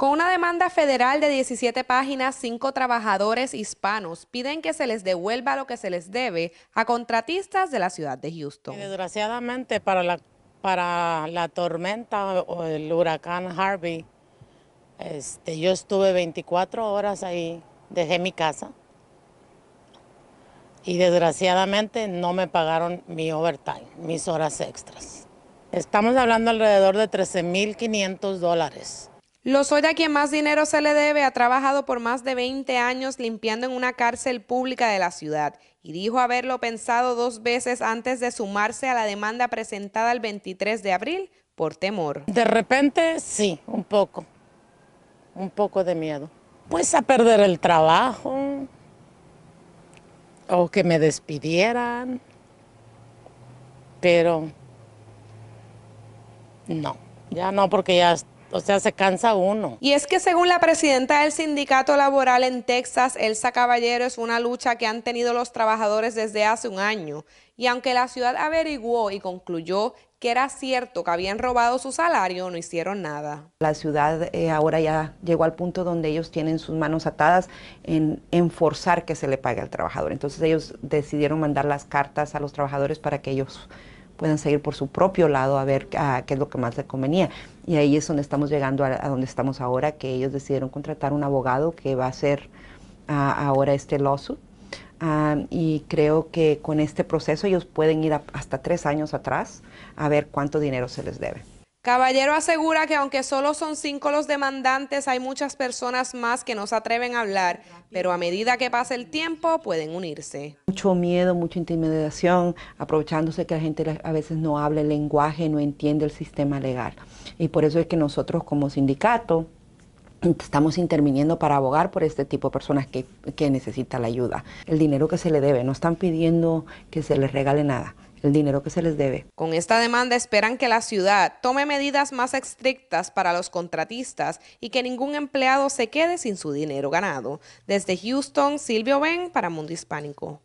Con una demanda federal de 17 páginas, cinco trabajadores hispanos piden que se les devuelva lo que se les debe a contratistas de la ciudad de Houston. Desgraciadamente para la, para la tormenta o el huracán Harvey, este, yo estuve 24 horas ahí, dejé mi casa y desgraciadamente no me pagaron mi overtime, mis horas extras. Estamos hablando alrededor de 13.500 dólares a quien más dinero se le debe, ha trabajado por más de 20 años limpiando en una cárcel pública de la ciudad y dijo haberlo pensado dos veces antes de sumarse a la demanda presentada el 23 de abril por temor. De repente, sí, un poco, un poco de miedo. Pues a perder el trabajo o que me despidieran, pero no, ya no porque ya o sea, se cansa uno. Y es que según la presidenta del sindicato laboral en Texas, Elsa Caballero, es una lucha que han tenido los trabajadores desde hace un año. Y aunque la ciudad averiguó y concluyó que era cierto que habían robado su salario, no hicieron nada. La ciudad eh, ahora ya llegó al punto donde ellos tienen sus manos atadas en, en forzar que se le pague al trabajador. Entonces ellos decidieron mandar las cartas a los trabajadores para que ellos puedan seguir por su propio lado a ver qué es lo que más les convenía. Y ahí es donde estamos llegando a, donde estamos ahora, que ellos decidieron contratar un abogado que va a hacer ah, ahora este lawsuit. Ah, y creo que con este proceso ellos pueden ir hasta tres años atrás a ver cuánto dinero se les debe. Caballero asegura que aunque solo son cinco los demandantes, hay muchas personas más que no se atreven a hablar, pero a medida que pasa el tiempo pueden unirse. Mucho miedo, mucha intimidación, aprovechándose que la gente a veces no habla el lenguaje, no entiende el sistema legal. Y por eso es que nosotros como sindicato estamos interviniendo para abogar por este tipo de personas que, que necesitan la ayuda. El dinero que se le debe, no están pidiendo que se les regale nada el dinero que se les debe. Con esta demanda esperan que la ciudad tome medidas más estrictas para los contratistas y que ningún empleado se quede sin su dinero ganado. Desde Houston, Silvio Ben para Mundo Hispánico.